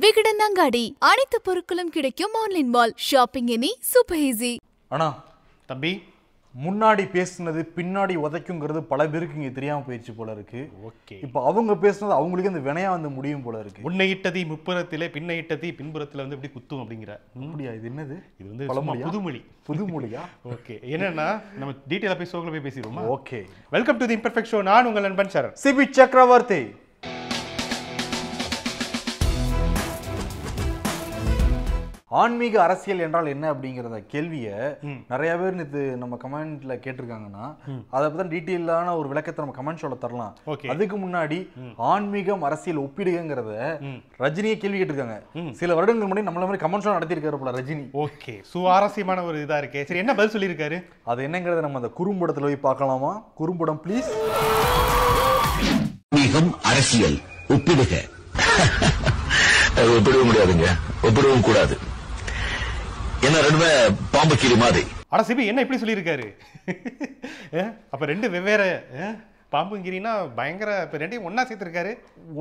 விகடன் அனைத்து பொருட்களும் கிடைக்கும் online mall shopping any super easy அண்ணா தம்பி முன்னாடி பேசுனது பின்னாடி உதைக்குங்கிறது பல பேருக்கு இங்கே தெரியாமல் போயிடுச்சு போல இருக்கு ஓகே இப்போ அவங்க பேசுனது அவங்களுக்கு அந்த வினையா வந்து முடியும் போல இருக்கு முன்ன இட்டதி முப்புறத்திலே பின்ன இட்டதி பின்புறத்தில் வந்து எப்படி குத்தும் அப்படிங்கிற அப்படியா இது என்னது இது வந்து புதுமொழி புதுமொழியா ஓகே என்னன்னா நம்ம டீட்டெயிலாக போய் சோக்கில் போய் பேசிடுவோமா okay welcome to the imperfect show நான் உங்கள் நண்பன் சரண் சிபி சக்கரவர்த்தி ஆன்மீக அரசியல் என்றால் என்ன அப்படிங்கிறத கேள்வியை நிறைய பேர் இது நம்ம கமெண்ட்ல கேட்டிருக்காங்கன்னா அதை பத்தி டீட்டெயிலான ஒரு விளக்கத்தை நம்ம கமெண்ட் சொல்ல தரலாம் அதுக்கு முன்னாடி ஆன்மீகம் அரசியல் ஒப்பிடுங்கிறத ரஜினியை கேள்வி கேட்டிருக்காங்க சில வருடங்கள் முன்னாடி நம்மள மாதிரி கமெண்ட் ஷோ நடத்திருக்காரு போல ரஜினி ஓகே சுவாரஸ்யமான ஒரு இதா இருக்கே சரி என்ன பதில் சொல்லியிருக்காரு அது என்னங்கிறத நம்ம அந்த குறும்படத்துல போய் பார்க்கலாமா குறும்படம் ப்ளீஸ் ஆன்மீகம் அரசியல் ஒப்பிடுக ஒப்பிடவும் முடியாதுங்க ஒப்பிடவும் கூடாது என்ன ரெண்டுமே பாம்பு கீரி மாதிரி அட சிபி என்ன இப்படி சொல்லியிருக்காரு அப்ப ரெண்டு வெவ்வேறு பாம்புங்கிரினா பயங்கர இப்போ ரெண்டையும் ஒன்றா சேர்த்துருக்காரு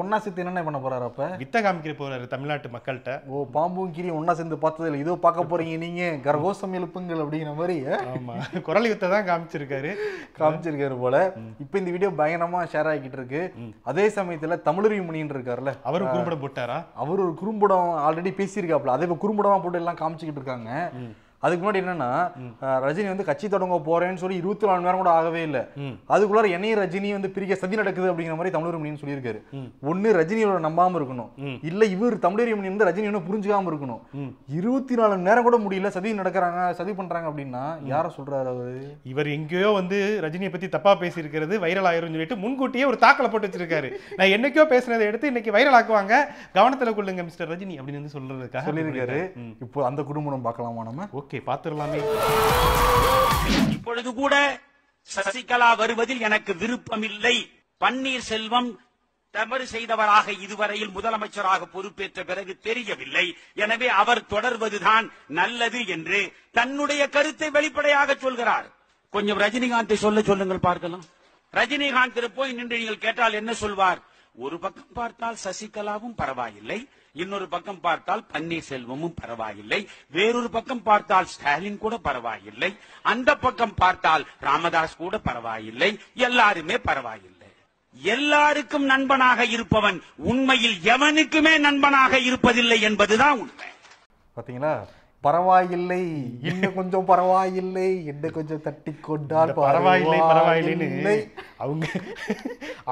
ஒன்றா சேர்த்து என்னென்ன பண்ண போகிறாரு அப்போ வித்த காமிக்கிற போகிறாரு தமிழ்நாட்டு மக்கள்கிட்ட ஓ பாம்பும் கிரி ஒன்றா சேர்ந்து பார்த்ததில்ல இதோ பார்க்க போகிறீங்க நீங்கள் கரகோசம் எழுப்புங்கள் அப்படிங்கிற மாதிரி ஆமாம் குரல் யுத்த தான் காமிச்சிருக்காரு காமிச்சிருக்காரு போல் இப்போ இந்த வீடியோ பயங்கரமாக ஷேர் ஆகிக்கிட்டு இருக்கு அதே சமயத்தில் தமிழரி முனின் இருக்காருல்ல அவர் குறும்படம் போட்டாரா அவர் ஒரு குறும்படம் ஆல்ரெடி பேசியிருக்காப்புல அதே இப்போ குறும்படமாக போட்டு எல்லாம் காமிச்சிக்கிட்டு இருக்காங்க அதுக்கு முன்னாடி என்னன்னா ரஜினி வந்து கட்சி தொடங்க போறேன்னு சொல்லி இருபத்தி நாலு நேரம் கூட ஆகவே இல்லை அதுக்குள்ளார என்னையும் ரஜினி வந்து பிரிக்க சதி நடக்குது அப்படிங்கிற மாதிரி தமிழர் மணியன் சொல்லியிருக்காரு ஒன்னு ரஜினியோட நம்பாம இருக்கணும் இல்ல இவர் தமிழர் மணி வந்து ரஜினி ஒண்ணு புரிஞ்சுக்காம இருக்கணும் இருபத்தி நாலு மணி நேரம் கூட முடியல சதி நடக்கிறாங்க சதி பண்றாங்க அப்படின்னா யார சொல்றாரு அவரு இவர் எங்கேயோ வந்து ரஜினியை பத்தி தப்பா பேசியிருக்கிறது வைரல் ஆயிரும் சொல்லிட்டு முன்கூட்டியே ஒரு தாக்கலை போட்டு வச்சிருக்காரு நான் என்னைக்கோ பேசுனதை எடுத்து இன்னைக்கு வைரல் ஆக்குவாங்க கவனத்துல கொள்ளுங்க மிஸ்டர் ரஜினி அப்படின்னு சொல்றதுக்காக சொல்லியிருக்காரு இப்போ அந்த குடும்பம் பார்க்கலாமா நம்ம ஓகே பார்த்துடலாமே இப்பொழுது கூட சசிகலா வருவதில் எனக்கு விருப்பமில்லை பன்னீர் செல்வம் தவறு செய்தவராக இதுவரையில் முதலமைச்சராக பொறுப்பேற்ற பிறகு தெரியவில்லை எனவே அவர் தொடர்வதுதான் நல்லது என்று தன்னுடைய கருத்தை வெளிப்படையாக சொல்கிறார் கொஞ்சம் ரஜினிகாந்தை சொல்ல சொல்லுங்கள் பார்க்கலாம் ரஜினிகாந்த் போய் நின்று நீங்கள் கேட்டால் என்ன சொல்வார் ஒரு பக்கம் பார்த்தால் சசிகலாவும் பரவாயில்லை இன்னொரு பக்கம் பார்த்தால் பன்னீர்செல்வமும் பரவாயில்லை வேறொரு பக்கம் பார்த்தால் ஸ்டாலின் கூட பரவாயில்லை அந்த பக்கம் பார்த்தால் ராமதாஸ் கூட பரவாயில்லை எல்லாருமே பரவாயில்லை எல்லாருக்கும் நண்பனாக இருப்பவன் உண்மையில் எவனுக்குமே நண்பனாக இருப்பதில்லை என்பதுதான் உண்மை பாத்தீங்களா பரவாயில்லை இன்னும் கொஞ்சம் பரவாயில்லை என்ன கொஞ்சம் தட்டி கொண்டால் பரவாயில்லை பரவாயில்லைன்னு அவங்க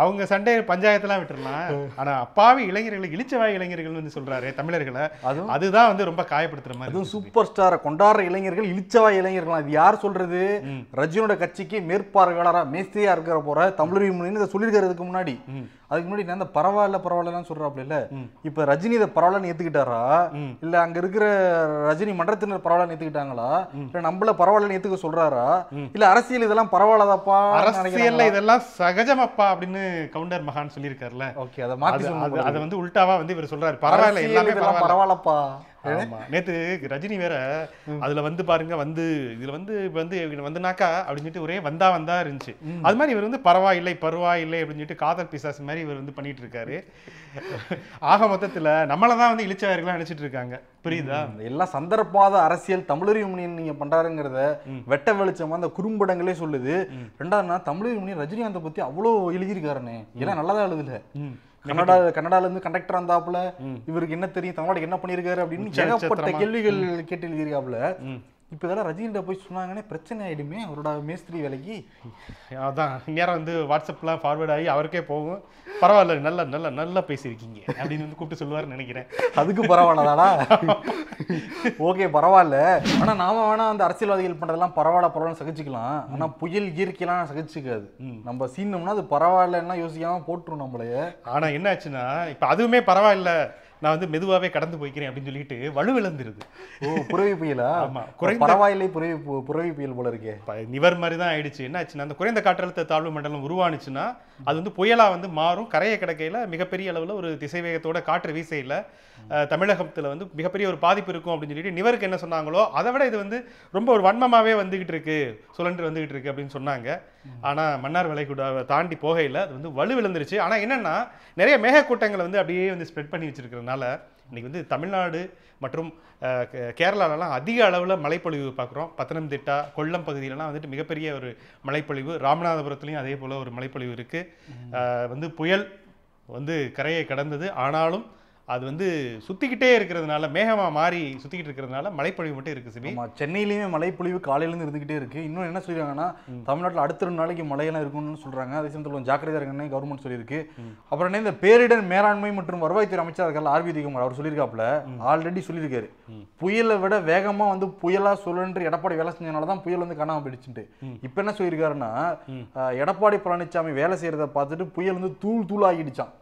அவங்க சண்டை பஞ்சாயத்தெல்லாம் விட்டுருலாம் ஆனா அப்பாவி இளைஞர்களை வாய் இளைஞர்கள் வந்து சொல்றாரு தமிழர்களை அதுதான் வந்து ரொம்ப காயப்படுத்துற மாதிரி அதுவும் சூப்பர் ஸ்டாரை கொண்டாடுற இளைஞர்கள் வாய் இளைஞர்கள் அது யார் சொல்றது ரஜினியோட கட்சிக்கு மேற்பார்வையாளராக மேஸ்திரியா இருக்கிற போற தமிழர் சொல்லியிருக்கிறதுக்கு முன்னாடி அதுக்கு முன்னாடி நான் பரவாயில்ல பரவாயில்லன்னு சொல்றாப்ல இல்ல இப்ப ரஜினி இதை பரவாயில்லன்னு ஏத்துக்கிட்டாரா இல்ல அங்க இருக்கிற ரஜினி மன்றத்தினர் பரவாயில்லன்னு ஏத்துக்கிட்டாங்களா இல்ல நம்மள பரவாயில்லன்னு ஏத்துக்க சொல்றாரா இல்ல அரசியல் இதெல்லாம் பரவாயில்லதாப்பா அரசியல் இதெல்லாம் சகஜமாப்பா அப்படின்னு கவுண்டர் மகான் சொல்லியிருக்காருல்ல ஓகே அதை மாத்தி அதை வந்து உள்டாவா வந்து இவர் சொல்றாரு பரவாயில்ல எல்லாமே பரவாயில்லப்பா நேத்து ரஜினி வேற அதுல வந்து பாருங்க வந்து இதுல வந்து வந்து வந்துனாக்கா அப்படின்னு ஒரே வந்தா வந்தா இருந்துச்சு அது மாதிரி இவர் வந்து பரவாயில்லை பரவாயில்லை அப்படின்னு சொல்லிட்டு காதல் பிசாசு மாதிரி இவர் வந்து பண்ணிட்டு இருக்காரு ஆக மொத்தத்துல நம்மளதான் தான் வந்து இழிச்சவாரிகளாம் நினைச்சிட்டு இருக்காங்க புரியுதா எல்லாம் சந்தர்ப்பாத அரசியல் தமிழர் யூனியன் நீங்க பண்றாருங்கிறத வெட்ட வெளிச்சமா அந்த குறும்படங்களே சொல்லுது ரெண்டாவதுனா தமிழர் யூனியன் ரஜினிகாந்தை பத்தி அவ்வளவு எழுதியிருக்காருன்னு ஏன்னா நல்லதா எழுதுல கன்னடா இருந்து கண்டக்டர் வந்தாப்புல இவருக்கு என்ன தெரியும் தமிழ்நாடு என்ன பண்ணிருக்காரு அப்படின்னு ஏகப்பட்ட கேள்விகள் கேட்டு எழுதியிருக்காப்புல இப்போ இதெல்லாம் ரஜினிகிட்ட போய் சொன்னாங்கன்னே பிரச்சனை ஆகிடுமே அவரோட மேஸ்திரி விலைக்கு அதான் நேரம் வந்து வாட்ஸ்அப்லாம் ஃபார்வேர்ட் ஆகி அவருக்கே போகும் பரவாயில்ல நல்ல நல்ல நல்லா பேசியிருக்கீங்க அப்படின்னு வந்து கூப்பிட்டு சொல்லுவார்னு நினைக்கிறேன் அதுக்கு பரவாயில்லதாடா ஓகே பரவாயில்ல ஆனால் நாம் வேணால் அந்த அரசியல்வாதிகள் பண்ணுறதெல்லாம் பரவாயில்ல பரவாயில்ல சகிச்சுக்கலாம் ஆனால் புயல் இயற்கையெல்லாம் சகிச்சுக்காது நம்ம சீனம்னா அது பரவாயில்லன்னா யோசிக்காமல் போட்டுரும் நம்மளே ஆனால் என்ன ஆச்சுன்னா இப்போ அதுவுமே பரவாயில்ல நான் வந்து மெதுவாகவே கடந்து போய்க்கிறேன் அப்படின்னு சொல்லிட்டு வலுவிழந்துருது ஓ புறவி புயலா ஆமாம் குறைந்த பரவாயில்லை புறவி புறவி புயல் போல இருக்கே நிவர் மாதிரி தான் ஆயிடுச்சு என்ன ஆச்சுன்னா அந்த குறைந்த காற்றழுத்த தாழ்வு மண்டலம் உருவானுச்சுன்னா அது வந்து புயலாக வந்து மாறும் கரையை கிடக்கையில் மிகப்பெரிய அளவில் ஒரு திசைவேகத்தோட காற்று வீசையில் தமிழகத்தில் வந்து மிகப்பெரிய ஒரு பாதிப்பு இருக்கும் அப்படின்னு சொல்லிட்டு நிவருக்கு என்ன சொன்னாங்களோ அதை விட இது வந்து ரொம்ப ஒரு வன்மமாகவே வந்துக்கிட்டு இருக்கு சுழன்று வந்துக்கிட்டு இருக்கு அப்படின்னு சொன்னாங்க ஆனால் மன்னார் வளைகுடாவை தாண்டி போகையில் அது வந்து வலு விழுந்துருச்சு ஆனால் என்னென்னா நிறைய மேகக்கூட்டங்களை வந்து அப்படியே வந்து ஸ்ப்ரெட் பண்ணி வச்சுருக்கிறதுனால இன்றைக்கி வந்து தமிழ்நாடு மற்றும் கேரளாலலாம் அதிக அளவில் மழைப்பொழிவு பார்க்குறோம் பத்தனம்திட்டா கொல்லம் பகுதியிலலாம் வந்துட்டு மிகப்பெரிய ஒரு மழைப்பொழிவு ராமநாதபுரத்துலேயும் அதே போல் ஒரு மழைப்பொழிவு இருக்குது வந்து புயல் வந்து கரையை கடந்தது ஆனாலும் அது வந்து சுற்றிக்கிட்டே இருக்கிறதுனால மேகமாக மாறி சுற்றிக்கிட்டு இருக்கிறதுனால மழைப்பொழிவு மட்டும் இருக்குது சிபி சென்னையிலேயுமே மழைப்பொழிவு காலையிலேருந்து இருந்துகிட்டே இருக்குது இன்னும் என்ன சொல்லியிருக்காங்கன்னா தமிழ்நாட்டில் அடுத்த ரெண்டு நாளைக்கு மழையெல்லாம் இருக்கணும்னு சொல்கிறாங்க அதே சமயத்தில் கொஞ்சம் ஜாக்கிரதையாக இருக்குன்னு கவர்மெண்ட் சொல்லியிருக்கு அப்புறம் இந்த பேரிடர் மேலாண்மை மற்றும் வருவாய்த்துறை அமைச்சர் இருக்கிற ஆர்வி அவர் சொல்லியிருக்காப்புல ஆல்ரெடி சொல்லியிருக்காரு புயலை விட வேகமாக வந்து புயலாக சொல்லன்று எடப்பாடி வேலை செஞ்சதுனால தான் புயல் வந்து காணாமல் போயிடுச்சுட்டு இப்போ என்ன சொல்லியிருக்காருன்னா எடப்பாடி பழனிசாமி வேலை செய்கிறத பார்த்துட்டு புயல் வந்து தூள் தூள் ஆகிடுச்சான்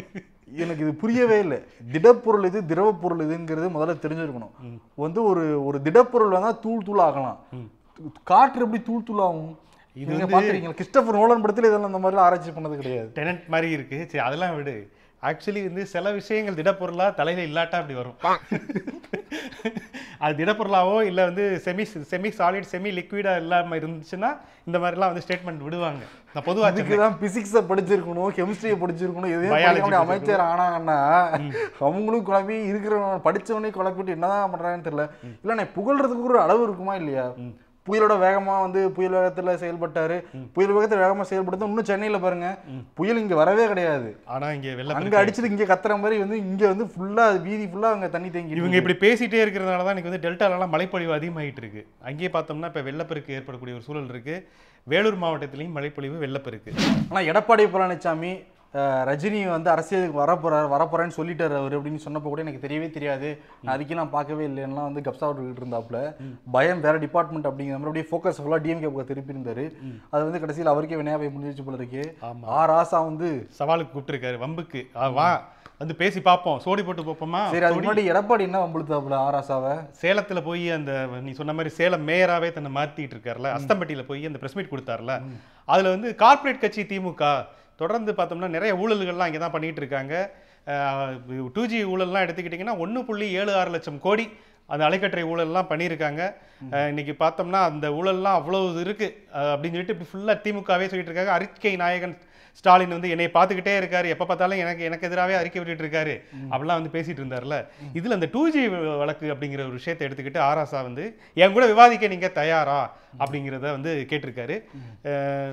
எனக்கு இது புரியவே இல்லை திடப்பொருள் இது திரவ பொருள் இதுங்கிறது முதல்ல தெரிஞ்சிருக்கணும் வந்து ஒரு ஒரு திடப்பொருள் வேணா தூள் தூள் ஆகலாம் காற்று எப்படி தூள் தூள் ஆகும் இது நீங்க கிறிஸ்டபர் நோலன் படத்துல இதெல்லாம் இந்த மாதிரிலாம் ஆராய்ச்சி பண்ணது கிடையாது டெனட் மாதிரி இருக்கு சரி அதெல்லாம் விடு ஆக்சுவலி வந்து சில விஷயங்கள் திடப்பொருளாக தலையில் இல்லாட்டா அப்படி வரும் அது திடப்பொருளாவோ இல்லை வந்து செமி செமி சாலிட் செமி லிக்விடாக இல்லாமல் இருந்துச்சுன்னா இந்த மாதிரிலாம் வந்து ஸ்டேட்மெண்ட் விடுவாங்க நான் பொதுவாக அதுக்கு தான் ஃபிசிக்ஸை படிச்சிருக்கணும் கெமிஸ்ட்ரியை படிச்சிருக்கணும் எதுவும் அமைச்சர் ஆனாங்கன்னா அவங்களும் குழம்பி இருக்கிறவங்க படித்தவனே குழப்பிட்டு என்ன தான் பண்ணுறாங்கன்னு தெரியல இல்லை நான் புகழ்றதுக்கு ஒரு அளவு இருக்குமா இல்லையா புயலோட வேகமாக வந்து புயல் வேகத்தில் செயல்பட்டார் புயல் வேகத்தில் வேகமாக செயல்படுத்த இன்னும் சென்னையில் பாருங்க புயல் இங்கே வரவே கிடையாது ஆனால் இங்கே வெள்ளம் அங்கே அடிச்சது இங்கே கத்துற மாதிரி வந்து இங்கே வந்து ஃபுல்லாக வீதி ஃபுல்லாக அங்கே தண்ணி தேங்கி இவங்க இப்படி பேசிகிட்டே இருக்கிறதுனால தான் இன்றைக்கி வந்து எல்லாம் மழைப்பொழிவு அதிகமாகிட்டு இருக்கு அங்கேயே பார்த்தோம்னா இப்போ வெள்ளப்பெருக்கு ஏற்படக்கூடிய ஒரு சூழல் இருக்குது வேலூர் மாவட்டத்திலையும் மழைப்பொழிவு வெள்ளப்பெருக்கு ஆனால் எடப்பாடி பழனிசாமி ரஜினி வந்து அரசியலுக்கு வரப்போறாரு வரப்போறேன்னு சொல்லிட்டாரு அவர் அப்படின்னு சொன்னப்போ கூட எனக்கு தெரியவே தெரியாது நான் அதுக்கே நான் பார்க்கவே இல்லைன்னா வந்து கப்சா விட்டுக்கிட்டு இருந்தாப்புல பயம் வேற டிபார்ட்மெண்ட் அப்படிங்கிற மாதிரி அப்படியே ஃபோக்கஸ் ஃபுல்லாக டிஎம்கே பக்கம் திருப்பி இருந்தாரு அது வந்து கடைசியில் அவருக்கே வினயா போய் முடிஞ்சிச்சு போல இருக்கு ஆ ராசா வந்து சவாலுக்கு கூப்பிட்டுருக்காரு வம்புக்கு வா வந்து பேசி பார்ப்போம் சோடி போட்டு பார்ப்போமா சரி அது முன்னாடி எடப்பாடி என்ன வம்பளுத்தாப்புல ஆராசாவை சேலத்தில் போய் அந்த நீ சொன்ன மாதிரி சேலம் மேயராகவே தன்னை மாற்றிட்டு இருக்காருல அஸ்தம்பட்டியில் போய் அந்த ப்ரெஸ் மீட் கொடுத்தாருல அதில் வந்து கார்ப்பரேட் கட்சி திமுக தொடர்ந்து பார்த்தோம்னா நிறைய ஊழல்கள்லாம் இங்கே தான் பண்ணிகிட்டு இருக்காங்க டூ ஜி ஊழல்லாம் எடுத்துக்கிட்டிங்கன்னா ஒன்று புள்ளி ஏழு ஆறு லட்சம் கோடி அந்த அலைக்கற்றை ஊழல்லாம் பண்ணியிருக்காங்க இன்னைக்கு பார்த்தோம்னா அந்த ஊழல்லாம் அவ்வளோ இருக்குது அப்படின்னு சொல்லிட்டு இப்படி ஃபுல்லாக திமுகவே சொல்லிட்டு இருக்காங்க அறிக்கை நாயகன் ஸ்டாலின் வந்து என்னை பார்த்துக்கிட்டே இருக்காரு எப்போ பார்த்தாலும் எனக்கு எனக்கு எதிராகவே அறிக்கை விட்டுட்டு இருக்காரு அப்படிலாம் வந்து பேசிட்டு இருந்தார்ல இதில் அந்த டூ ஜி வழக்கு அப்படிங்கிற ஒரு விஷயத்தை எடுத்துக்கிட்டு ஆராசா வந்து என் கூட விவாதிக்க நீங்கள் தயாரா அப்படிங்கிறத வந்து கேட்டிருக்காரு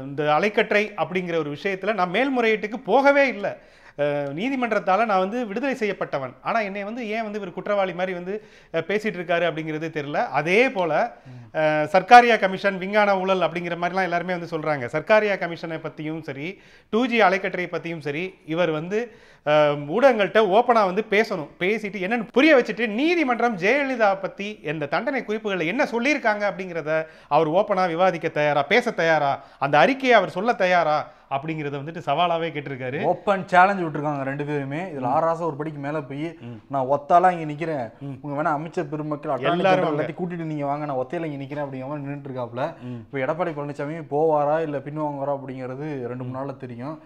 இந்த அலைக்கற்றை அப்படிங்கிற ஒரு விஷயத்தில் நான் மேல்முறையீட்டுக்கு போகவே இல்லை நீதிமன்றத்தால் நான் வந்து விடுதலை செய்யப்பட்டவன் ஆனால் என்னை வந்து ஏன் வந்து இவர் குற்றவாளி மாதிரி வந்து பேசிகிட்டு இருக்காரு அப்படிங்கிறது தெரில அதே போல் சர்க்காரியா கமிஷன் விஞ்ஞான ஊழல் அப்படிங்கிற மாதிரிலாம் எல்லாருமே வந்து சொல்கிறாங்க சர்க்காரியா கமிஷனை பற்றியும் சரி டூ ஜி அலைக்கற்றையை பற்றியும் சரி இவர் வந்து ஊடகங்கள்கிட்ட ஓப்பனாக வந்து பேசணும் பேசிட்டு என்னென்னு புரிய வச்சுட்டு நீதிமன்றம் ஜெயலலிதா பற்றி இந்த தண்டனை குறிப்புகளை என்ன சொல்லியிருக்காங்க அப்படிங்கிறத அவர் ஓப்பனாக விவாதிக்க தயாரா பேச தயாரா அந்த அறிக்கையை அவர் சொல்ல தயாரா அப்படிங்கிறத வந்துட்டு சவாலாவே கேட்டிருக்காரு ஓப்பன் சேலஞ்சு விட்டுருக்காங்க ரெண்டு பேருமே இதுல ஆறாசம் ஒரு படிக்கு மேலே போய் நான் ஒத்தாலாம் இங்க நிக்கிறேன் உங்க வேணா அமைச்சர் பெருமக்கள் எல்லாரும் எல்லாத்தையும் கூட்டிட்டு நீங்க வாங்க நான் ஒத்தையில இங்க நிக்கிறேன் அப்படிங்கிற மாதிரி நின்றுட்டு இருக்காப்ல இப்போ எடப்பாடி பழனிசாமி போவாரா இல்லை பின்வாங்குவாரா அப்படிங்கிறது ரெண்டு மூணு நாளில் தெரியும்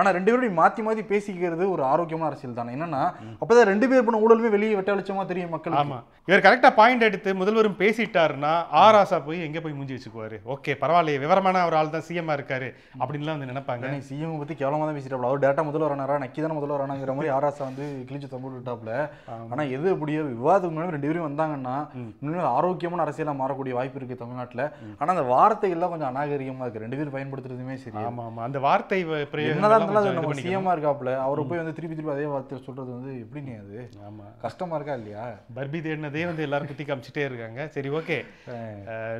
ஆனா ரெண்டு பேரும் மாத்தி மாத்தி பேசிக்கிறது ஒரு ஆரோக்கியமான அரசியல் தானே என்னன்னா அப்பதான் ரெண்டு பேர் பண்ண ஊழலுமே வெளியே வெட்டவெளிச்சமாக தெரியும் மக்கள் ஆமா இவர் கரெக்டா பாயிண்ட் எடுத்து முதல்வரும் பேசிட்டாருன்னா ஆர் ஆசா போய் எங்க போய் முஞ்சி வச்சுக்குவாரு ஓகே பரவாயில்லையே விவரமான ஒரு ஆள் தான் சிஎம்மாக இருக்காரு அப்படின்லாம் வந்து நினைப்பாங்க நீ சிஎம் பத்தி கேவலமா தான் பேசிட்டாப்ல அவர் டேட்டா முதல்வர் ஆனாரா நக்கி தானே முதல்வர் ஆனாங்கிற மாதிரி ஆர் வந்து கிழிச்சு தம்பு விட்டாப்ல ஆனா எது எப்படியோ விவாதம் மூலம் ரெண்டு பேரும் வந்தாங்கன்னா ஆரோக்கியமான அரசியலா மாறக்கூடிய வாய்ப்பு இருக்கு தமிழ்நாட்டுல ஆனா அந்த வார்த்தைகள்லாம் கொஞ்சம் அநாகரிகமா இருக்கு ரெண்டு பேரும் பயன்படுத்துறதுமே சரி ஆமா ஆமா அந்த வார்த்தை என்னதான் இருந்தாலும் நம்ம சிஎம்மா இருக்காப்ல அவரை போய் வந்து திருப்பி திருப்பி அதே வார்த்தை சொல்றது வந்து எப்படிங்க அது ஆமா கஷ்டமா இருக்கா இல்லையா பர்பி தேடினதே வந்து எல்லாரும் குத்தி காமிச்சிட்டே இருக்காங்க சரி ஓகே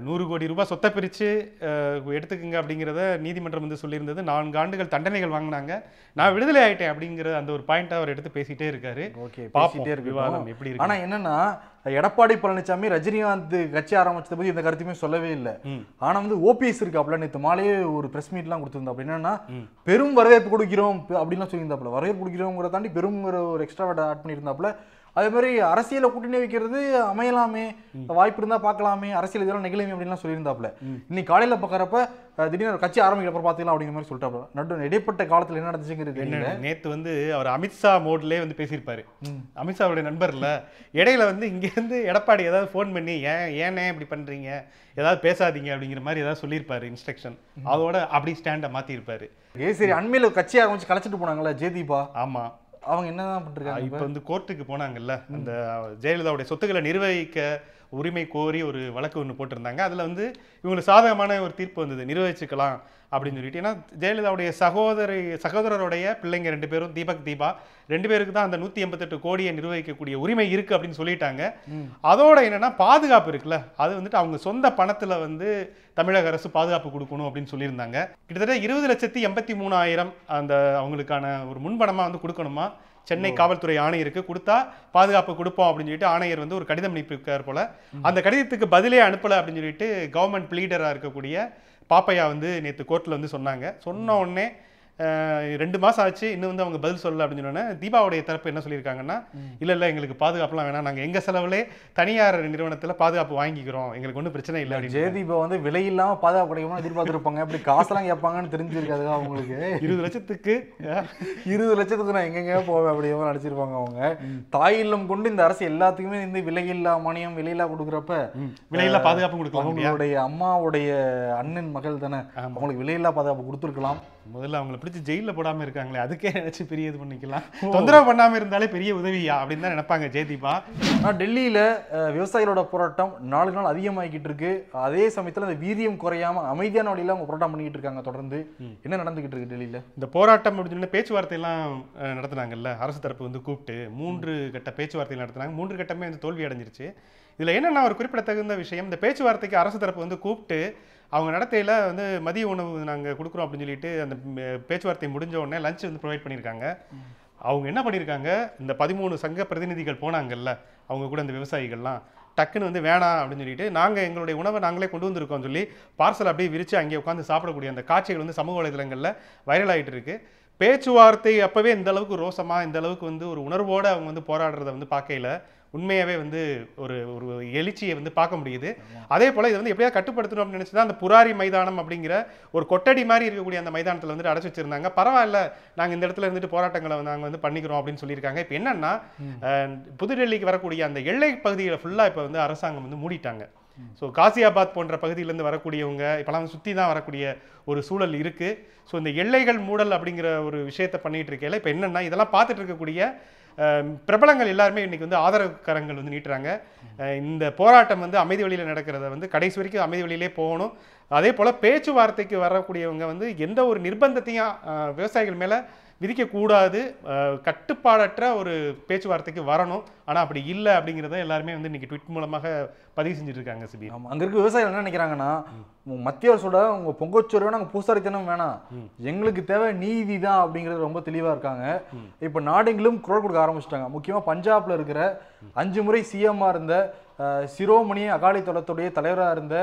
நூறு கோடி ரூபாய் சொத்தை பிரிச்சு எடுத்துக்குங்க அப்படிங்கிறத நீதிமன்றம் வந்து சொல்லியிருந்தது நான்கு ஆண்டுகள் தண்டனைகள் வாங்கினாங்க நான் விடுதலை ஆயிட்டேன் அப்படிங்கிற அந்த ஒரு பாயிண்ட் அவர் எடுத்து பேசிட்டே இருக்காரு ஓகே பேசிட்டே இருக்கு விவாதம் எப்படி இருக்கு ஆனா என்னன்னா எடப்பாடி பழனிசாமி ரஜினிகாந்த் கட்சி ஆரம்பிச்சதை பத்தி இந்த கருத்துமே சொல்லவே இல்லை ஆனா வந்து ஓபிஎஸ் இருக்காப்ல நேற்று மாலையே ஒரு பிரஸ் மீட் எல்லாம் கொடுத்திருந்தா என்னன்னா பெரும் வரவேற்பு கொடுக்கிறோம் அப்படின்னு சொல்லியிருந்தாப்ல வரவேற்பு கொடுக்கிறோங்கிறத தாண்டி பெரும் ஒரு எக்ஸ்ட்ரா ஆட் பண்ணியிருந்தாப்ல அதே மாதிரி அரசியலை கூட்டணி வைக்கிறது அமையலாமே வாய்ப்பு இருந்தால் பார்க்கலாமே அரசியல் இதெல்லாம் நிகழுமே அப்படின்லாம் சொல்லியிருந்தாப்புல இன்னைக்கு காலையில் பார்க்குறப்ப திடீர்னு கட்சி ஆரம்பிக்கிறப்ப பார்த்துக்கலாம் அப்படிங்கிற மாதிரி சொல்லிட்டாப்புல நடு இடைப்பட்ட காலத்தில் என்ன நடந்துச்சுங்கிறது என்ன நேற்று வந்து அவர் அமித்ஷா மோட்லேயே வந்து பேசியிருப்பாரு அமித்ஷாவுடைய நண்பர்ல இடையில வந்து இருந்து எடப்பாடி ஏதாவது ஃபோன் பண்ணி ஏன் ஏனே இப்படி பண்றீங்க ஏதாவது பேசாதீங்க அப்படிங்கிற மாதிரி ஏதாவது சொல்லியிருப்பாரு இன்ஸ்ட்ரக்ஷன் அதோட அப்படி ஸ்டாண்டை மாத்திருப்பாரு ஏ சரி அண்மையில் கட்சி ஆரம்பிச்சு கலைச்சிட்டு போனாங்களா ஜெய்தீபா ஆமாம் அவங்க என்னதான் பண்ணிருக்காங்க இப்போ வந்து கோர்ட்டுக்கு போனாங்கல்ல அந்த ஜெயலலிதாவுடைய சொத்துக்களை நிர்வகிக்க உரிமை கோரி ஒரு வழக்கு ஒன்று போட்டிருந்தாங்க அதில் வந்து இவங்களுக்கு சாதகமான ஒரு தீர்ப்பு வந்தது நிர்வகிச்சுக்கலாம் அப்படின்னு சொல்லிட்டு ஏன்னா ஜெயலலிதாவுடைய சகோதரி சகோதரருடைய பிள்ளைங்க ரெண்டு பேரும் தீபக் தீபா ரெண்டு பேருக்கு தான் அந்த நூற்றி எண்பத்தெட்டு கோடியை நிர்வகிக்கக்கூடிய உரிமை இருக்குது அப்படின்னு சொல்லிட்டாங்க அதோட என்னென்னா பாதுகாப்பு இருக்குல்ல அது வந்துட்டு அவங்க சொந்த பணத்தில் வந்து தமிழக அரசு பாதுகாப்பு கொடுக்கணும் அப்படின்னு சொல்லியிருந்தாங்க கிட்டத்தட்ட இருபது லட்சத்தி எண்பத்தி மூணாயிரம் அந்த அவங்களுக்கான ஒரு முன்பணமாக வந்து கொடுக்கணுமா சென்னை காவல்துறை ஆணையருக்கு கொடுத்தா பாதுகாப்பு கொடுப்போம் அப்படின்னு சொல்லிட்டு ஆணையர் வந்து ஒரு கடிதம் அனுப்பியிருக்கார் போல அந்த கடிதத்துக்கு பதிலே அனுப்பலை அப்படின்னு சொல்லிட்டு கவர்மெண்ட் லீடராக இருக்கக்கூடிய பாப்பையா வந்து நேற்று கோர்ட்டில் வந்து சொன்னாங்க சொன்ன உடனே ரெண்டு மாதம் ஆச்சு இன்னும் வந்து அவங்க பதில் சொல்லலை அப்படின்னு சொன்னோன்னே தீபாவுடைய தரப்பு என்ன சொல்லியிருக்காங்கன்னா இல்லை இல்லை எங்களுக்கு பாதுகாப்புலாம் வேணாம் நாங்கள் எங்கள் செலவுலே தனியார் நிறுவனத்தில் பாதுகாப்பு வாங்கிக்கிறோம் எங்களுக்கு ஒன்றும் பிரச்சனை இல்லை அப்படின்னு ஜெயதீபா வந்து விலை இல்லாமல் பாதுகாப்பு கிடைக்கணும் எதிர்பார்த்துருப்பாங்க அப்படி காசெல்லாம் கேட்பாங்கன்னு தெரிஞ்சிருக்காது அவங்களுக்கு இருபது லட்சத்துக்கு இருபது லட்சத்துக்கு நான் எங்கெங்கே போவேன் அப்படி எவ்வளோ அவங்க தாய் இல்லம் கொண்டு இந்த அரசு எல்லாத்துக்குமே இந்த விலையில்லா மானியம் விலையில்லா கொடுக்குறப்ப விலையில்லா பாதுகாப்பு கொடுக்கலாம் அவங்களுடைய அம்மாவுடைய அண்ணன் மகள் தானே அவங்களுக்கு விலையில்லா பாதுகாப்பு கொடுத்துருக்கலாம் முதல்ல அவங்களை பிடிச்சி ஜெயிலில் போடாமல் இருக்காங்களே அதுக்கே நினச்சி பெரிய இது பண்ணிக்கலாம் தொந்தரவு பண்ணாமல் இருந்தாலே பெரிய உதவியா அப்படின்னு தான் நினைப்பாங்க ஜெயதீபா ஆனால் டெல்லியில் விவசாயிகளோட போராட்டம் நாலு நாள் அதிகமாகிக்கிட்டு இருக்கு அதே சமயத்தில் அந்த வீரியம் குறையாம அமைதியான வழியில் அவங்க போராட்டம் பண்ணிக்கிட்டு இருக்காங்க தொடர்ந்து என்ன நடந்துகிட்டு இருக்கு டெல்லியில் இந்த போராட்டம் அப்படின்னு சொல்லி பேச்சுவார்த்தையெல்லாம் நடத்துனாங்கல்ல அரசு தரப்பு வந்து கூப்பிட்டு மூன்று கட்ட பேச்சுவார்த்தைகள் நடத்துனாங்க மூன்று கட்டமே வந்து தோல்வி அடைஞ்சிருச்சு இதில் என்னென்ன ஒரு குறிப்பிடத்தகுந்த விஷயம் இந்த பேச்சுவார்த்தைக்கு அரசு தரப்பு வந்து கூப்பிட்டு அவங்க நடத்தையில் வந்து மதிய உணவு நாங்கள் கொடுக்குறோம் அப்படின்னு சொல்லிட்டு அந்த பேச்சுவார்த்தை முடிஞ்ச உடனே லஞ்ச் வந்து ப்ரொவைட் பண்ணியிருக்காங்க அவங்க என்ன பண்ணியிருக்காங்க இந்த பதிமூணு சங்க பிரதிநிதிகள் போனாங்கல்ல அவங்க கூட அந்த விவசாயிகள்லாம் டக்குன்னு வந்து வேணாம் அப்படின்னு சொல்லிட்டு நாங்கள் எங்களுடைய உணவை நாங்களே கொண்டு வந்திருக்கோம் சொல்லி பார்சல் அப்படியே விரித்து அங்கே உட்காந்து சாப்பிடக்கூடிய அந்த காட்சிகள் வந்து சமூக வலைதளங்களில் வைரல் ஆகிட்டு இருக்கு பேச்சுவார்த்தை அப்போவே இந்த அளவுக்கு ரோசமாக இந்த அளவுக்கு வந்து ஒரு உணர்வோடு அவங்க வந்து போராடுறத வந்து பார்க்கையில் உண்மையாகவே வந்து ஒரு ஒரு எழுச்சியை வந்து பார்க்க முடியுது அதே போல் இதை வந்து எப்படியா கட்டுப்படுத்தணும் அப்படின்னு நினச்சி அந்த புராரி மைதானம் அப்படிங்கிற ஒரு கொட்டடி மாதிரி இருக்கக்கூடிய அந்த மைதானத்தில் வந்துட்டு அடைச்சி வச்சிருந்தாங்க பரவாயில்ல நாங்கள் இந்த இடத்துல இருந்துட்டு போராட்டங்களை நாங்கள் வந்து பண்ணிக்கிறோம் அப்படின்னு சொல்லியிருக்காங்க இப்போ என்னன்னா புதுடெல்லிக்கு வரக்கூடிய அந்த எல்லை பகுதிகளை ஃபுல்லாக இப்போ வந்து அரசாங்கம் வந்து மூடிட்டாங்க ஸோ காசியாபாத் போன்ற பகுதியிலேருந்து வரக்கூடியவங்க இப்போலாம் சுற்றி தான் வரக்கூடிய ஒரு சூழல் இருக்குது ஸோ இந்த எல்லைகள் மூடல் அப்படிங்கிற ஒரு விஷயத்தை பண்ணிகிட்டு இருக்கையில் இப்போ என்னென்னா இதெல்லாம் பார்த்துட்டு இருக்கக்கூடிய பிரபலங்கள் எல்லாருமே இன்றைக்கி வந்து ஆதரவு கரங்கள் வந்து நீட்டுறாங்க இந்த போராட்டம் வந்து அமைதி வழியில் நடக்கிறத வந்து கடைசி வரைக்கும் அமைதி வழியிலே போகணும் அதே போல் பேச்சுவார்த்தைக்கு வரக்கூடியவங்க வந்து எந்த ஒரு நிர்பந்தத்தையும் விவசாயிகள் மேலே விதிக்கக்கூடாது கட்டுப்பாடற்ற ஒரு பேச்சுவார்த்தைக்கு வரணும் ஆனால் அப்படி இல்லை அப்படிங்கிறத எல்லாருமே வந்து இன்றைக்கி ட்விட் மூலமாக பதிவு செஞ்சுட்ருக்காங்க சிபி ஆமாம் அங்கே இருக்க விவசாயிகள் என்ன நினைக்கிறாங்கன்னா மத்திய அரசோட உங்கள் பொங்கச்சோறு வேணா உங்கள் பூசாரித்தனம் வேணாம் எங்களுக்கு தேவை நீதி தான் அப்படிங்கிறது ரொம்ப தெளிவாக இருக்காங்க இப்போ நாடுங்களும் குரல் கொடுக்க ஆரம்பிச்சிட்டாங்க முக்கியமாக பஞ்சாப்ல இருக்கிற அஞ்சு முறை சிஎம்மாக இருந்த சிரோமணி அகாலி தளத்துடைய தலைவராக இருந்த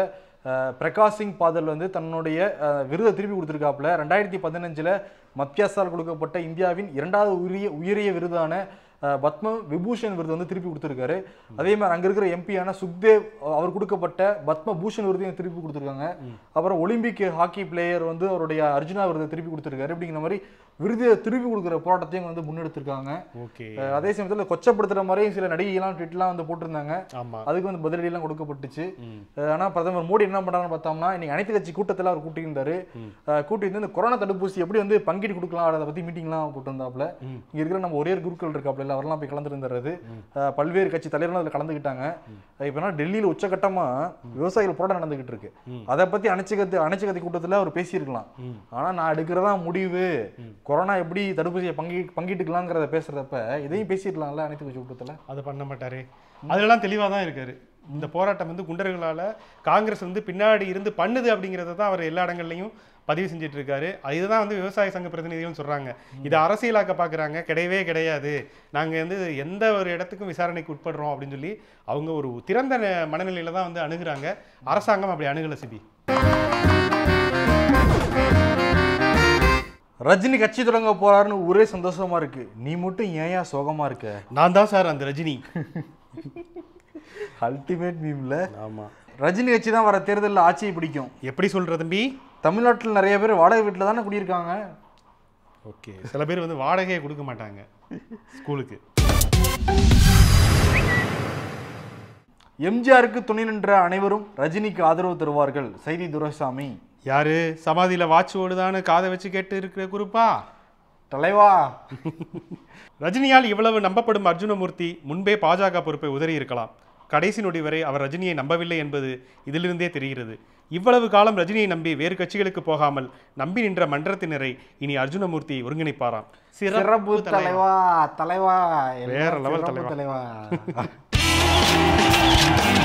பிரகாஷ் சிங் பாதல் வந்து தன்னுடைய விருதை திருப்பி கொடுத்துருக்காப்புல ரெண்டாயிரத்தி பதினஞ்சில் மத்தியாசால் கொடுக்கப்பட்ட இந்தியாவின் இரண்டாவது உரிய உயரிய விருதான பத்ம விபூஷன் விருது வந்து திருப்பி கொடுத்துருக்காரு அதே மாதிரி அங்கே இருக்கிற எம்பியான சுக்தேவ் அவர் கொடுக்கப்பட்ட பத்ம பூஷன் விருதையும் திருப்பி கொடுத்துருக்காங்க அப்புறம் ஒலிம்பிக் ஹாக்கி பிளேயர் வந்து அவருடைய அர்ஜுனா விருதை திருப்பி கொடுத்துருக்காரு அப்படிங்கிற மாதிரி விருதியை திருப்பி கொடுக்குற போராட்டத்தையும் வந்து முன்னெடுத்திருக்காங்க ஓகே அதே சமயத்தில் கொச்சப்படுத்துற மாதிரியும் சில நடிகைலாம் ட்விட்லாம் வந்து போட்டிருந்தாங்க அதுக்கு வந்து பதிலடியெல்லாம் கொடுக்கப்பட்டுச்சு ஆனால் பிரதமர் மோடி என்ன பண்ணுறான்னு பார்த்தோம்னா இன்னைக்கு அனைத்து கட்சி கூட்டத்தில் அவர் கூட்டியிருந்தாரு கூட்டி வந்து இந்த கொரோனா தடுப்பூசி எப்படி வந்து பங்கீடு கொடுக்கலாம் அதை பற்றி மீட்டிங்லாம் போட்டிருந்தாப்புல இங்கே இருக்கிற நம்ம ஒரே குருக்கள் இருக்காப்புல அவரெல்லாம் போய் கலந்துருந்தாரு பல்வேறு கட்சி தலைவர்கள் அதில் கலந்துக்கிட்டாங்க இப்போ டெல்லியில் உச்சகட்டமாக விவசாயிகள் போராட்டம் நடந்துகிட்டு இருக்கு அதை பற்றி அணைச்சிக்கத்து அணைச்சிக்கத்தை கூட்டத்தில் அவர் பேசியிருக்கலாம் ஆனால் நான் எடுக்கிறதா முடிவு கொரோனா எப்படி தடுப்பூசியை பங்கி பங்கிட்டுக்கலாங்கிறத பேசுறதப்ப இதையும் பேசிடலாம்ல அனைத்து கட்சி கூட்டத்தில் அதை பண்ண மாட்டார் அதெல்லாம் தெளிவாக தான் இருக்கார் இந்த போராட்டம் வந்து குண்டர்களால் காங்கிரஸ் வந்து பின்னாடி இருந்து பண்ணுது அப்படிங்கிறத தான் அவர் எல்லா இடங்கள்லையும் பதிவு செஞ்சுட்டு இருக்காரு இதுதான் வந்து விவசாய சங்க பிரதிநிதிகள் சொல்கிறாங்க இதை அரசியலாக்க பார்க்குறாங்க கிடையவே கிடையாது நாங்கள் வந்து எந்த ஒரு இடத்துக்கும் விசாரணைக்கு உட்படுறோம் அப்படின்னு சொல்லி அவங்க ஒரு திறந்த மனநிலையில் தான் வந்து அணுகிறாங்க அரசாங்கம் அப்படி அணுகலை சிபி ரஜினி கட்சி தொடங்க போறாருன்னு ஒரே சந்தோஷமா இருக்கு நீ மட்டும் ஏன் சோகமா இருக்க நான் தான் சார் அந்த ரஜினி அல்டிமேட் மீம்ல ஆமா ரஜினி கட்சி தான் வர தேர்தலில் ஆட்சியை பிடிக்கும் எப்படி சொல்றது தம்பி தமிழ்நாட்டில் நிறைய பேர் வாடகை வீட்டில் தானே குடியிருக்காங்க ஓகே சில பேர் வந்து வாடகையை கொடுக்க மாட்டாங்க ஸ்கூலுக்கு எம்ஜிஆருக்கு துணை நின்ற அனைவரும் ரஜினிக்கு ஆதரவு தருவார்கள் செய்தி துரைசாமி யாரு சமாதியில் வாட்ச் ஓடுதான்னு காதை வச்சு கேட்டு இருக்கிற குறிப்பா தலைவா ரஜினியால் இவ்வளவு நம்பப்படும் அர்ஜுனமூர்த்தி முன்பே பாஜக பொறுப்பை உதறி இருக்கலாம் கடைசி நொடி வரை அவர் ரஜினியை நம்பவில்லை என்பது இதிலிருந்தே தெரிகிறது இவ்வளவு காலம் ரஜினியை நம்பி வேறு கட்சிகளுக்கு போகாமல் நம்பி நின்ற மன்றத்தினரை இனி அர்ஜுனமூர்த்தி ஒருங்கிணைப்பாராம் சிறப்பு தலைவா தலைவா வேற லெவல் தலைவா தலைவா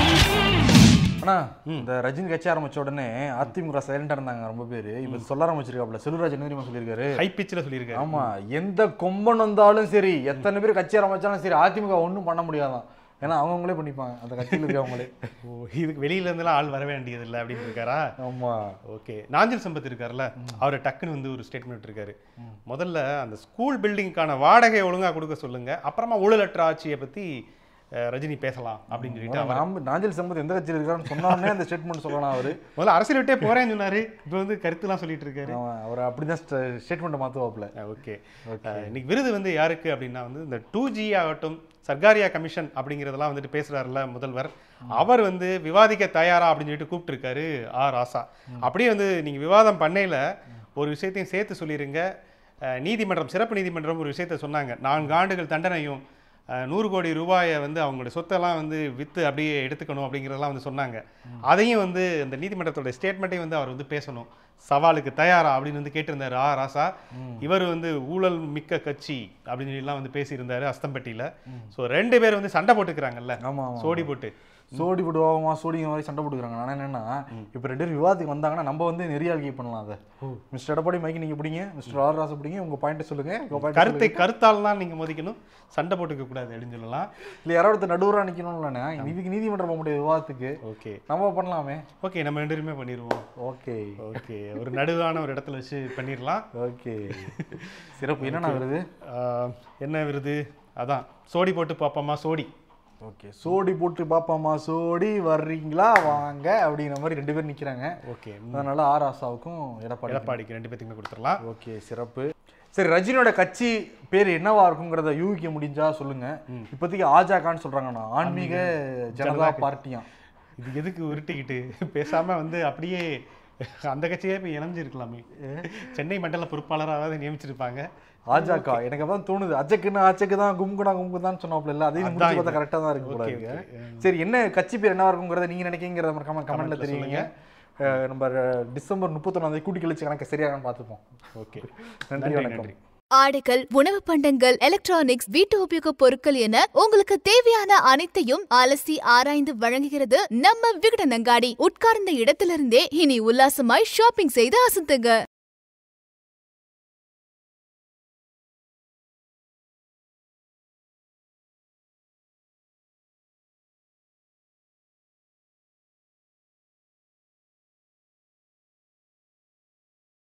ஆனா இந்த ரஜினி கட்சி ஆரம்பிச்ச உடனே அதிமுக சைலண்டா இருந்தாங்க ரொம்ப பேர் இப்ப சொல்ல ஆரம்பிச்சிருக்காப்ல செல்வராஜ் என்ன சொல்லியிருக்காரு ஹை பிச்சில் சொல்லியிருக்காரு ஆமா எந்த கொம்பன் வந்தாலும் சரி எத்தனை பேர் கட்சி ஆரம்பிச்சாலும் சரி அதிமுக ஒன்றும் பண்ண முடியாதான் ஏன்னா அவங்களே பண்ணிப்பாங்க அந்த கட்சியில் அவங்களே ஓ இதுக்கு வெளியில இருந்தெல்லாம் ஆள் வர வேண்டியது இல்லை அப்படின்னு இருக்காரா ஆமா ஓகே நாஞ்சில் சம்பத் இருக்கார்ல அவர் டக்குன்னு வந்து ஒரு ஸ்டேட்மெண்ட் இருக்காரு முதல்ல அந்த ஸ்கூல் பில்டிங்க்கான வாடகை ஒழுங்காக கொடுக்க சொல்லுங்க அப்புறமா ஊழலற்ற ஆட்சியை பற்றி ரஜினி பேசலாம் அப்படின்னு சொல்லிட்டு நாஞ்சல் சம்பத் எந்த கட்சியில் இருக்காருன்னு சொன்னாலே அந்த ஸ்டேட்மெண்ட் சொல்லலாம் அவர் முதல்ல அரசியல் விட்டே போறேன்னு சொன்னாரு இப்போ வந்து கருத்துலாம் சொல்லிட்டு இருக்காரு அவர் அப்படிதான் ஸ்டேட்மெண்ட் மாத்துவாப்ல ஓகே இன்னைக்கு விருது வந்து யாருக்கு அப்படின்னா வந்து இந்த டூ ஜி ஆகட்டும் சர்க்காரியா கமிஷன் அப்படிங்கிறதெல்லாம் வந்துட்டு பேசுறாருல முதல்வர் அவர் வந்து விவாதிக்க தயாரா அப்படின்னு சொல்லிட்டு கூப்பிட்டுருக்காரு ஆ ராசா அப்படியே வந்து நீங்க விவாதம் பண்ணையில ஒரு விஷயத்தையும் சேர்த்து சொல்லிடுங்க நீதிமன்றம் சிறப்பு நீதிமன்றம் ஒரு விஷயத்த சொன்னாங்க நான்கு ஆண்டுகள் தண்டனையும் நூறு கோடி ரூபாயை வந்து அவங்களுடைய சொத்தெல்லாம் வந்து விற்று அப்படியே எடுத்துக்கணும் அப்படிங்கிறதெல்லாம் வந்து சொன்னாங்க அதையும் வந்து இந்த நீதிமன்றத்தோட ஸ்டேட்மெண்ட்டையும் வந்து அவர் வந்து பேசணும் சவாலுக்கு தயாரா அப்படின்னு வந்து கேட்டிருந்தாரு ஆ ராசா இவர் வந்து ஊழல் மிக்க கட்சி அப்படின்னு எல்லாம் வந்து பேசியிருந்தாரு அஸ்தம்பட்டியில ஸோ ரெண்டு பேர் வந்து சண்டை போட்டுக்கிறாங்கல்ல சோடி போட்டு சோடி போடுவாமா சோடிங்க மாதிரி சண்டை போட்டுக்கிறாங்க நான் என்னென்னா இப்போ ரெண்டு பேர் விவாதத்துக்கு வந்தாங்கன்னா நம்ம வந்து நெறியாளிகை பண்ணலாம் அதை மிஸ்டர் எடப்பாடி மைக்கு நீங்கள் பிடிங்க மிஸ்டர் ஆர் ராசு பிடிங்க உங்கள் பாயிண்ட்டை சொல்லுங்கள் கருத்தை கருத்தால் தான் நீங்கள் மதிக்கணும் சண்டை போட்டுக்க கூடாது அப்படின்னு சொல்லலாம் இல்லை யாராவது நடுவராக நிற்கணும்லண்ணே இதுக்கு நீதிமன்றம் போக முடியாது விவாதத்துக்கு ஓகே நம்ம பண்ணலாமே ஓகே நம்ம ரெண்டு பேருமே பண்ணிடுவோம் ஓகே ஓகே ஒரு நடுவான ஒரு இடத்துல வச்சு பண்ணிடலாம் ஓகே சிறப்பு என்னென்ன விருது என்ன விருது அதான் சோடி போட்டு பார்ப்போமா சோடி ஓகே சோடி போட்டு பார்ப்போமா சோடி வர்றீங்களா வாங்க அப்படிங்கிற மாதிரி ரெண்டு பேர் நிற்கிறாங்க ஓகே அதனால ஆர் ஆசாவுக்கும் எடப்பாடி எடப்பாடிக்கு ரெண்டு பேர்த்துக்கு கொடுத்துடலாம் ஓகே சிறப்பு சரி ரஜினியோட கட்சி பேர் என்னவா இருக்குங்கிறத யூகிக்க முடிஞ்சா சொல்லுங்க இப்போதைக்கு ஆஜாகான்னு சொல்றாங்கண்ணா ஆன்மீக ஜனதா பார்ட்டியா இது எதுக்கு உருட்டிக்கிட்டு பேசாம வந்து அப்படியே அந்த கட்சியே இப்போ இணைஞ்சிருக்கலாமே சென்னை மண்டல பொறுப்பாளராக நியமிச்சிருப்பாங்க பாஜக எனக்கு அதான் தோணுது அஜக்குன்னு அஜக்கு தான் கும்குடா கும்கு தான் சொன்னாப்ல இல்லை அதையும் முடிச்சு பார்த்தா கரெக்டாக தான் இருக்கு சரி என்ன கட்சி பேர் என்ன இருக்குங்கிறத நீங்கள் நினைக்கிறத மறக்காம கமெண்ட்ல தெரியுங்க நம்ம டிசம்பர் முப்பத்தொன்னாந்தேதி கூட்டி கழிச்சு கணக்கு சரியாக பார்த்துப்போம் ஓகே நன்றி நன்றி ஆடைகள் உணவு பண்டங்கள் எலக்ட்ரானிக்ஸ் வீட்டு உபயோக பொருட்கள் என உங்களுக்கு தேவையான அனைத்தையும் அலசி ஆராய்ந்து வழங்குகிறது நம்ம விகடன் அங்காடி உட்கார்ந்த இடத்திலிருந்தே இனி உல்லாசமாய் ஷாப்பிங் செய்து அசத்துங்க